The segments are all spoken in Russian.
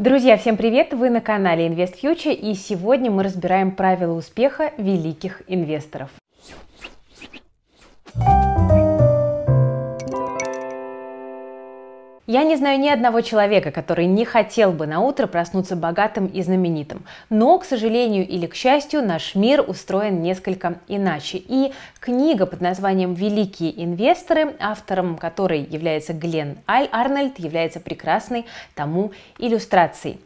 Друзья, всем привет! Вы на канале Invest Future и сегодня мы разбираем правила успеха великих инвесторов. Я не знаю ни одного человека, который не хотел бы на утро проснуться богатым и знаменитым. Но, к сожалению или к счастью, наш мир устроен несколько иначе. И книга под названием «Великие инвесторы», автором которой является Глен Аль Арнольд, является прекрасной тому иллюстрацией.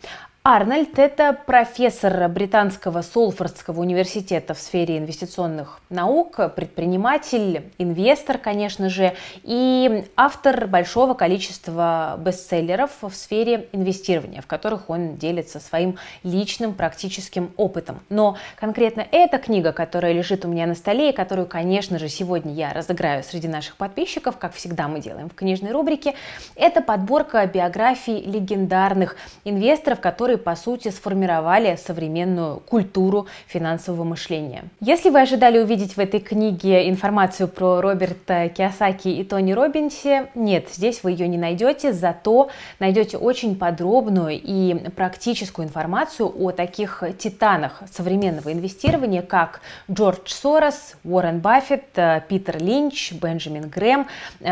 Арнольд – это профессор британского Солфордского университета в сфере инвестиционных наук, предприниматель, инвестор, конечно же, и автор большого количества бестселлеров в сфере инвестирования, в которых он делится своим личным практическим опытом. Но конкретно эта книга, которая лежит у меня на столе и которую, конечно же, сегодня я разыграю среди наших подписчиков, как всегда мы делаем в книжной рубрике, это подборка биографий легендарных инвесторов, которые которые, по сути, сформировали современную культуру финансового мышления. Если вы ожидали увидеть в этой книге информацию про Роберта Киосаки и Тони Робинси, нет, здесь вы ее не найдете, зато найдете очень подробную и практическую информацию о таких титанах современного инвестирования, как Джордж Сорос, Уоррен Баффет, Питер Линч, Бенджамин Грэм,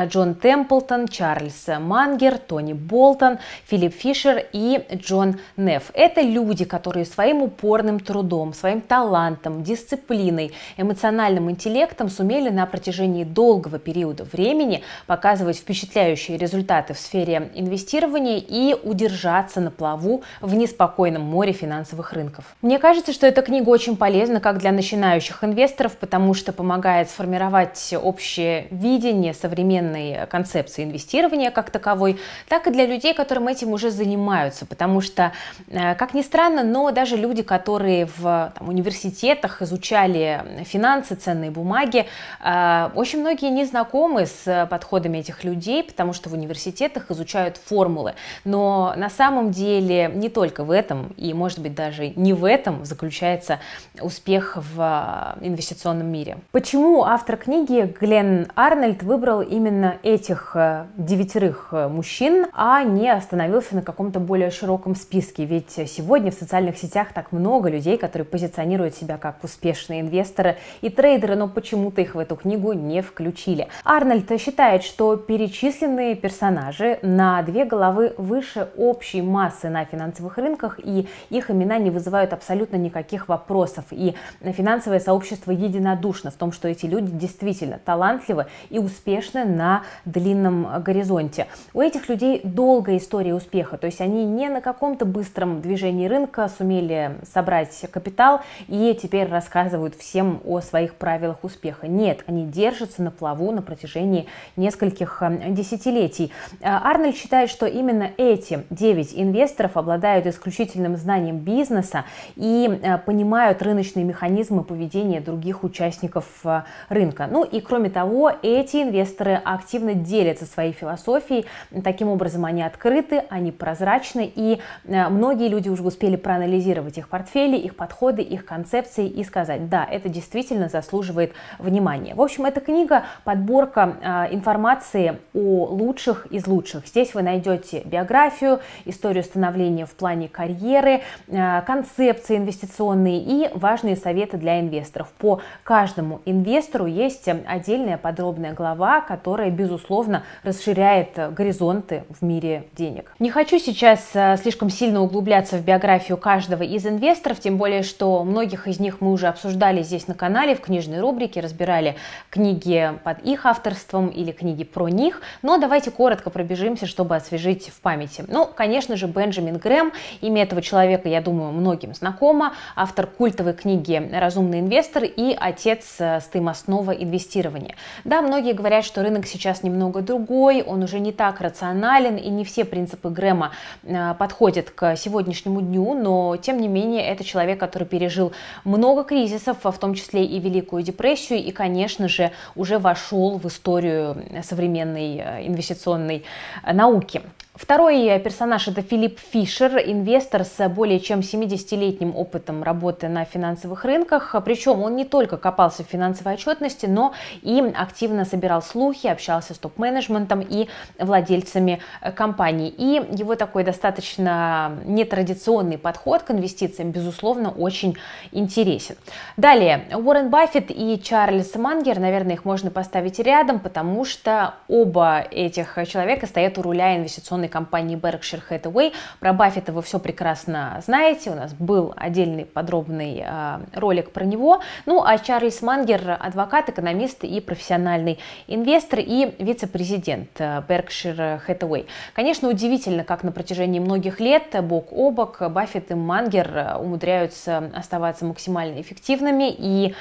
Джон Темплтон, Чарльз Мангер, Тони Болтон, Филипп Фишер и Джон Нелл. КНФ – это люди, которые своим упорным трудом, своим талантом, дисциплиной, эмоциональным интеллектом сумели на протяжении долгого периода времени показывать впечатляющие результаты в сфере инвестирования и удержаться на плаву в неспокойном море финансовых рынков. Мне кажется, что эта книга очень полезна как для начинающих инвесторов, потому что помогает сформировать общее видение современной концепции инвестирования как таковой, так и для людей, которым этим уже занимаются, потому что Э, как ни странно, но даже люди, которые в там, университетах изучали финансы, ценные бумаги, э, очень многие не знакомы с э, подходами этих людей, потому что в университетах изучают формулы. Но на самом деле не только в этом, и может быть даже не в этом заключается успех в инвестиционном мире. Почему автор книги Глен Арнольд выбрал именно этих девятерых мужчин, а не остановился на каком-то более широком списке? ведь сегодня в социальных сетях так много людей, которые позиционируют себя как успешные инвесторы и трейдеры, но почему-то их в эту книгу не включили. Арнольд считает, что перечисленные персонажи на две головы выше общей массы на финансовых рынках, и их имена не вызывают абсолютно никаких вопросов. И финансовое сообщество единодушно в том, что эти люди действительно талантливы и успешны на длинном горизонте. У этих людей долгая история успеха, то есть они не на каком-то быстром быстром движении рынка, сумели собрать капитал и теперь рассказывают всем о своих правилах успеха. Нет, они держатся на плаву на протяжении нескольких э, десятилетий. Э, Арнольд считает, что именно эти 9 инвесторов обладают исключительным знанием бизнеса и э, понимают рыночные механизмы поведения других участников рынка. Ну и кроме того, эти инвесторы активно делятся своей философией. Таким образом, они открыты, они прозрачны и много многие люди уже успели проанализировать их портфели, их подходы, их концепции и сказать, да, это действительно заслуживает внимания. В общем, эта книга – подборка а, информации о лучших из лучших. Здесь вы найдете биографию, историю становления в плане карьеры, а, концепции инвестиционные и важные советы для инвесторов. По каждому инвестору есть отдельная подробная глава, которая, безусловно, расширяет горизонты в мире денег. Не хочу сейчас а, слишком сильно углубляться углубляться в биографию каждого из инвесторов, тем более, что многих из них мы уже обсуждали здесь на канале, в книжной рубрике, разбирали книги под их авторством или книги про них. Но давайте коротко пробежимся, чтобы освежить в памяти. Ну, конечно же, Бенджамин Грэм, имя этого человека, я думаю, многим знакомо, автор культовой книги «Разумный инвестор» и отец э, стымосного инвестирования. Да, многие говорят, что рынок сейчас немного другой, он уже не так рационален, и не все принципы Грэма э, подходят к сегодняшнему дню, но тем не менее это человек, который пережил много кризисов, в том числе и Великую депрессию, и, конечно же, уже вошел в историю современной э, инвестиционной э, науки. Второй э, персонаж – это Филипп Фишер, инвестор с э, более чем 70-летним опытом работы на финансовых рынках. Причем он не только копался в финансовой отчетности, но и активно собирал слухи, общался с топ-менеджментом и владельцами э, компаний. И его такой достаточно нетрадиционный подход к инвестициям, безусловно, очень интересен. Далее, Уоррен Баффет и Чарльз Мангер, наверное, их можно поставить рядом, потому что оба этих человека стоят у руля инвестиционных инвестиционной компании Berkshire Hathaway. Про Баффета вы все прекрасно знаете, у нас был отдельный подробный а, ролик про него. Ну, а Чарльз Мангер – адвокат, экономист и профессиональный инвестор и вице-президент э, Berkshire Hathaway. Конечно, удивительно, как на протяжении многих лет э, бок о бок Баффет и Мангер э, умудряются оставаться максимально эффективными и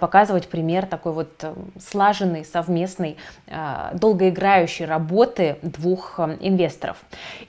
показывать пример такой вот слаженной, совместной, долгоиграющей работы двух инвесторов инвесторов.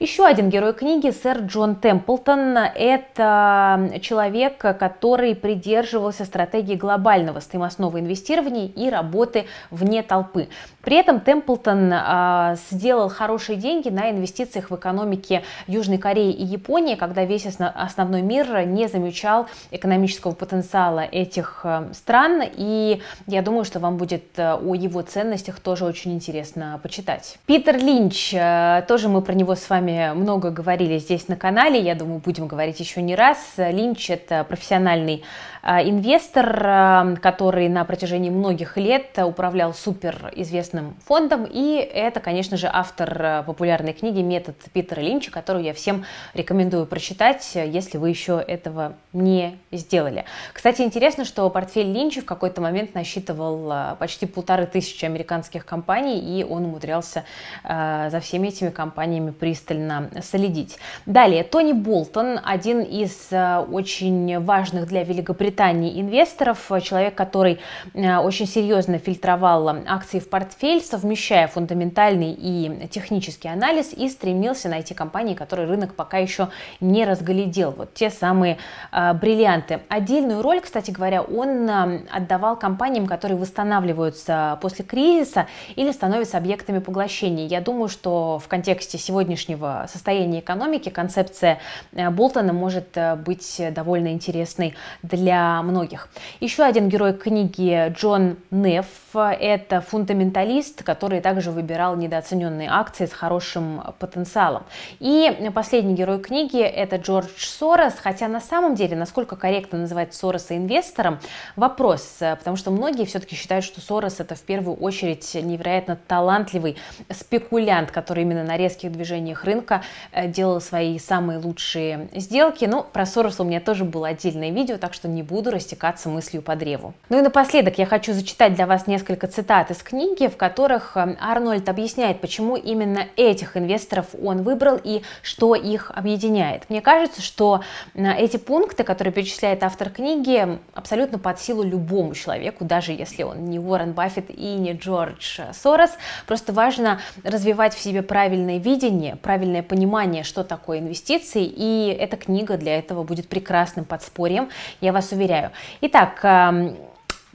Еще один герой книги, сэр Джон Темплтон, это человек, который придерживался стратегии глобального стоимостного инвестирования и работы вне толпы. При этом Темплтон э, сделал хорошие деньги на инвестициях в экономике Южной Кореи и Японии, когда весь основной мир не замечал экономического потенциала этих а, стран. И я думаю, что вам будет а, о его ценностях тоже очень интересно почитать. Питер Линч э, тоже мы про него с вами много говорили здесь на канале, я думаю, будем говорить еще не раз. Линч – это профессиональный а, инвестор, который на протяжении многих лет управлял суперизвестным фондом, и это, конечно же, автор э, популярной книги «Метод Питера Линча», которую я всем рекомендую прочитать, если вы еще этого не сделали. Кстати, интересно, что портфель Линча в какой-то момент насчитывал а, почти полторы тысячи американских компаний, и он умудрялся а, за всеми этими компаниями пристально следить. Далее, Тони Болтон, один из очень важных для Великобритании воспитании инвесторов, э, человек, который э, очень серьезно фильтровал э, акции в портфель, совмещая фундаментальный и технический анализ и стремился найти компании, которые рынок пока еще не разглядел. Вот те самые бриллианты. Отдельную роль, кстати говоря, он отдавал компаниям, которые восстанавливаются после кризиса или становятся объектами поглощения. Я думаю, что в контексте сегодняшнего состояния экономики концепция Болтона может быть довольно интересной для многих. Еще один герой книги Джон Неф, это фундаменталист, который также выбирал недооцененные акции с хорошим потенциалом. И последний герой книги это Джордж Сорос, хотя на самом деле, насколько корректно называть Сороса инвестором, вопрос, потому что многие все-таки считают, что Сорос это в первую очередь невероятно талантливый спекулянт, который именно на резких движениях рынка э, делал свои самые лучшие сделки. Ну, про Сороса у меня тоже было отдельное видео, так что не буду растекаться мыслью по древу. Ну и напоследок я хочу зачитать для вас несколько несколько цитат из книги, в которых э, Арнольд объясняет, почему именно этих инвесторов он выбрал и что их объединяет. Мне кажется, что э, эти пункты, которые перечисляет автор книги, абсолютно под силу любому человеку, даже если он не Уоррен Баффет и не Джордж Сорос. Просто важно развивать в себе правильное видение, правильное понимание, что такое инвестиции, и эта книга для этого будет прекрасным подспорьем, я вас уверяю. Итак, эм,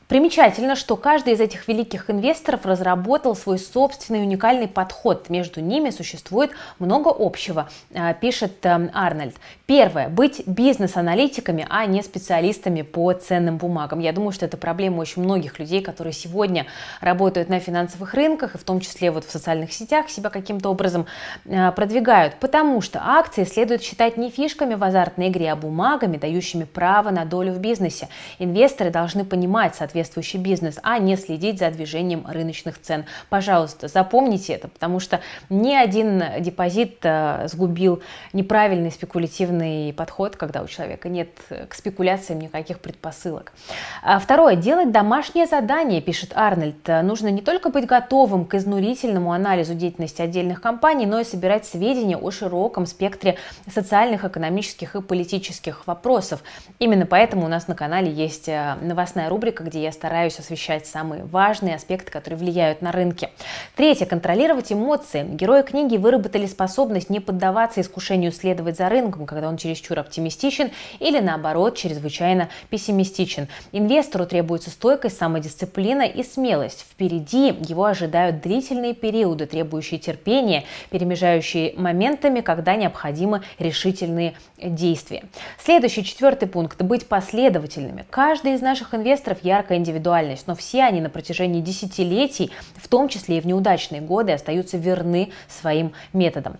Примечательно, что каждый из этих великих инвесторов разработал свой собственный уникальный подход. Между ними существует много общего, э, пишет э, Арнольд. Первое. Быть бизнес-аналитиками, а не специалистами по ценным бумагам. Я думаю, что это проблема очень многих людей, которые сегодня работают на финансовых рынках, и в том числе вот в социальных сетях себя каким-то образом э, продвигают. Потому что акции следует считать не фишками в азартной игре, а бумагами, дающими право на долю в бизнесе. Инвесторы должны понимать, соответственно, соответствующий бизнес, а не следить за движением рыночных цен. Пожалуйста, запомните это, потому что ни один депозит э, сгубил неправильный спекулятивный подход, когда у человека нет э, к спекуляциям никаких предпосылок. А второе. Делать домашнее задание, пишет Арнольд. Э, нужно не только быть готовым к изнурительному анализу деятельности отдельных компаний, но и собирать сведения о широком спектре социальных, экономических и политических вопросов. Именно поэтому у нас на канале есть новостная рубрика, где я я стараюсь освещать самые важные аспекты, которые влияют на рынки. Третье. Контролировать эмоции. Герои книги выработали способность не поддаваться искушению следовать за рынком, когда он чересчур оптимистичен или, наоборот, чрезвычайно пессимистичен. Инвестору требуется стойкость, самодисциплина и смелость. Впереди его ожидают длительные периоды, требующие терпения, перемежающие моментами, когда необходимы решительные действия. Следующий, четвертый пункт – быть последовательными. Каждый из наших инвесторов ярко индивидуальность, но все они на протяжении десятилетий, в том числе и в неудачные годы, остаются верны своим методам.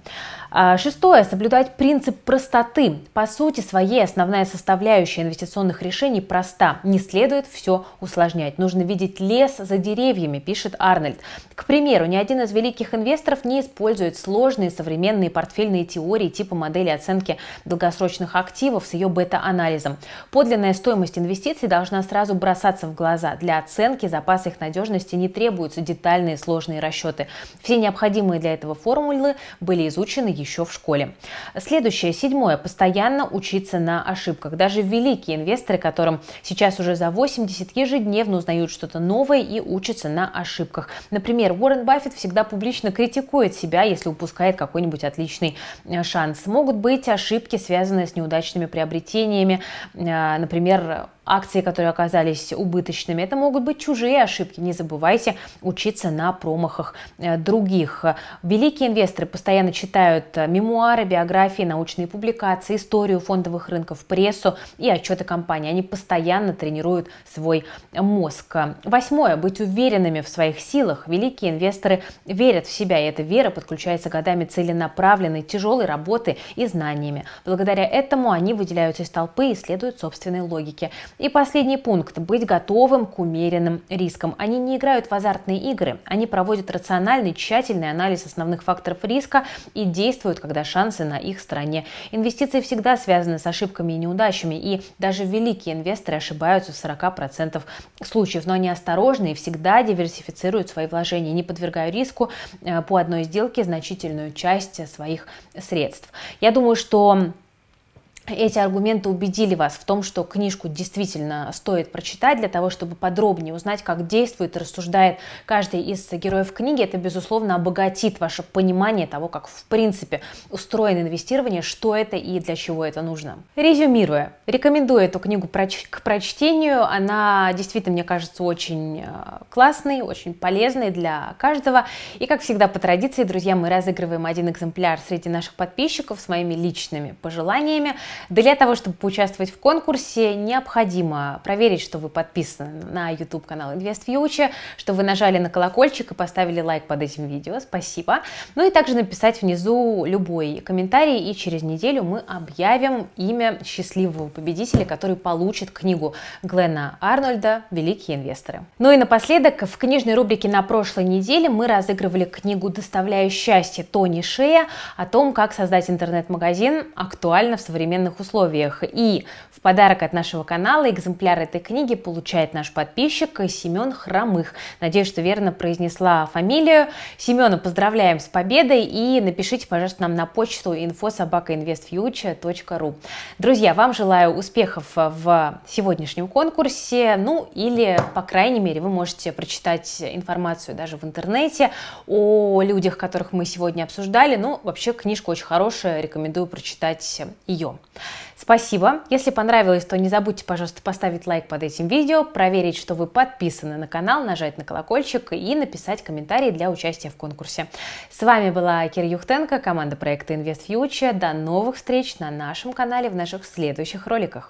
А, шестое. Соблюдать принцип простоты. По сути своей основная составляющая инвестиционных решений проста. Не следует все усложнять. Нужно видеть лес за деревьями, пишет Арнольд. К примеру, ни один из великих инвесторов не использует сложные современные портфельные теории типа модели оценки долгосрочных активов с ее бета-анализом. Подлинная стоимость инвестиций должна сразу бросаться в глаза глаза. Для оценки запаса их надежности не требуются детальные сложные расчеты. Все необходимые для этого формулы были изучены еще в школе. Следующее, седьмое, постоянно учиться на ошибках. Даже великие инвесторы, которым сейчас уже за 80, ежедневно узнают что-то новое и учатся на ошибках. Например, Уоррен Баффет всегда публично критикует себя, если упускает какой-нибудь отличный э, шанс. Могут быть ошибки, связанные с неудачными приобретениями, э, например, акции, которые оказались убыточными. Это могут быть чужие ошибки. Не забывайте учиться на промахах э, других. Великие инвесторы постоянно читают э, мемуары, биографии, научные публикации, историю фондовых рынков, прессу и отчеты компании. Они постоянно тренируют свой мозг. Восьмое. Быть уверенными в своих силах. Великие инвесторы верят в себя, и эта вера подключается годами целенаправленной, тяжелой работы и знаниями. Благодаря этому они выделяются из толпы и следуют собственной логике. И последний пункт – быть готовым к умеренным рискам. Они не играют в азартные игры, они проводят рациональный, тщательный анализ основных факторов риска и действуют, когда шансы на их стороне. Инвестиции всегда связаны с ошибками и неудачами, и даже великие инвесторы ошибаются в 40% случаев, но они осторожны и всегда диверсифицируют свои вложения, не подвергая риску э, по одной сделке значительную часть своих средств. Я думаю, что эти аргументы убедили вас в том, что книжку действительно стоит прочитать для того, чтобы подробнее узнать, как действует и рассуждает каждый из героев книги, это, безусловно, обогатит ваше понимание того, как в принципе устроено инвестирование, что это и для чего это нужно. Резюмируя, рекомендую эту книгу проч- к прочтению. Она действительно, мне кажется, очень э, классной, очень полезной для каждого. И, как всегда, по традиции, друзья, мы разыгрываем один экземпляр среди наших подписчиков с моими личными пожеланиями. Для того, чтобы поучаствовать в конкурсе, необходимо проверить, что вы подписаны на YouTube-канал Invest Future, что вы нажали на колокольчик и поставили лайк под этим видео, спасибо. Ну и также написать внизу любой комментарий, и через неделю мы объявим имя счастливого победителя, который получит книгу Глена Арнольда «Великие инвесторы». Ну и напоследок, в книжной рубрике на прошлой неделе мы разыгрывали книгу «Доставляю счастье» Тони Шея о том, как создать интернет-магазин актуально в современном равных условиях. И в подарок от нашего канала экземпляр этой книги получает наш подписчик Семен Хромых. Надеюсь, что верно произнесла фамилию. Семена поздравляем с победой и напишите, пожалуйста, нам на почту infosobakainvestfuture.ru Друзья, вам желаю успехов в сегодняшнем конкурсе, ну или, по крайней мере, вы можете прочитать информацию даже в интернете о людях, которых мы сегодня обсуждали. Ну, вообще, книжка очень хорошая, рекомендую прочитать ее. Спасибо. Если понравилось, то не забудьте, пожалуйста, поставить лайк под этим видео, проверить, что вы подписаны на канал, нажать на колокольчик и написать комментарий для участия в конкурсе. С вами была Кира Юхтенко, команда проекта InvestFuture. До новых встреч на нашем канале в наших следующих роликах.